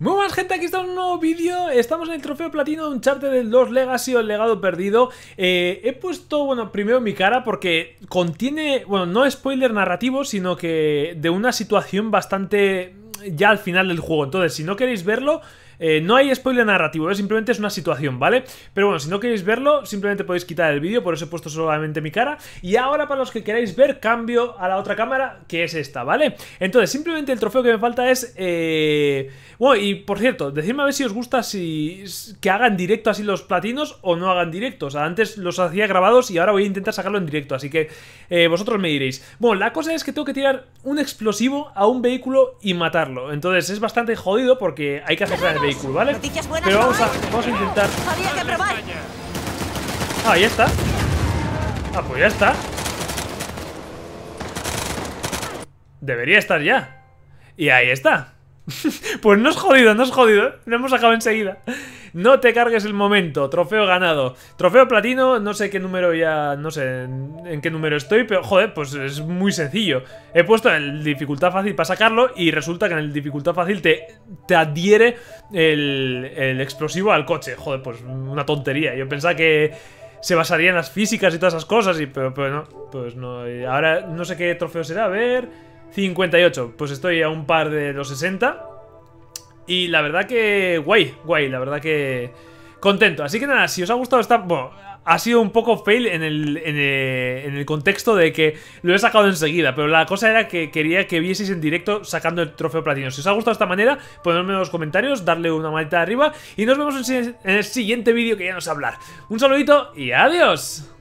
Muy buenas gente, aquí está un nuevo vídeo, estamos en el trofeo platino de un charter del 2 Legacy o el legado perdido eh, He puesto, bueno, primero mi cara porque contiene, bueno, no spoiler narrativo sino que de una situación bastante ya al final del juego Entonces, si no queréis verlo, eh, no hay spoiler narrativo, ¿eh? simplemente es una situación, ¿vale? Pero bueno, si no queréis verlo, simplemente podéis quitar el vídeo, por eso he puesto solamente mi cara. Y ahora para los que queráis ver, cambio a la otra cámara, que es esta, ¿vale? Entonces, simplemente el trofeo que me falta es... Eh... Bueno, y por cierto, decidme a ver si os gusta si que hagan directo así los platinos o no hagan directos. antes los hacía grabados y ahora voy a intentar sacarlo en directo, así que eh, vosotros me diréis. Bueno, la cosa es que tengo que tirar un explosivo a un vehículo y matarlo. Entonces es bastante jodido porque hay que hacer el ¿vale? Pero vamos a, vamos a intentar... Ah, ahí está. Ah, pues ya está. Debería estar ya. Y ahí está. pues no es jodido, no es jodido. Lo hemos sacado enseguida. No te cargues el momento. Trofeo ganado. Trofeo platino, no sé qué número ya... No sé en qué número estoy, pero joder, pues es muy sencillo. He puesto en dificultad fácil para sacarlo y resulta que en el dificultad fácil te, te adhiere el, el explosivo al coche. Joder, pues una tontería. Yo pensaba que se basaría en las físicas y todas esas cosas, y, pero, no, pues no. Ahora no sé qué trofeo será, a ver... 58, pues estoy a un par de los 60 y la verdad que guay, guay, la verdad que contento. Así que nada, si os ha gustado esta... Bueno, ha sido un poco fail en el, en el, contexto de que lo he sacado enseguida, pero la cosa era que quería que vieseis en directo sacando el trofeo platino. Si os ha gustado esta manera, ponedme en los comentarios, darle una manita arriba y nos vemos en, el siguiente vídeo que ya nos hablar. Un saludito y adiós.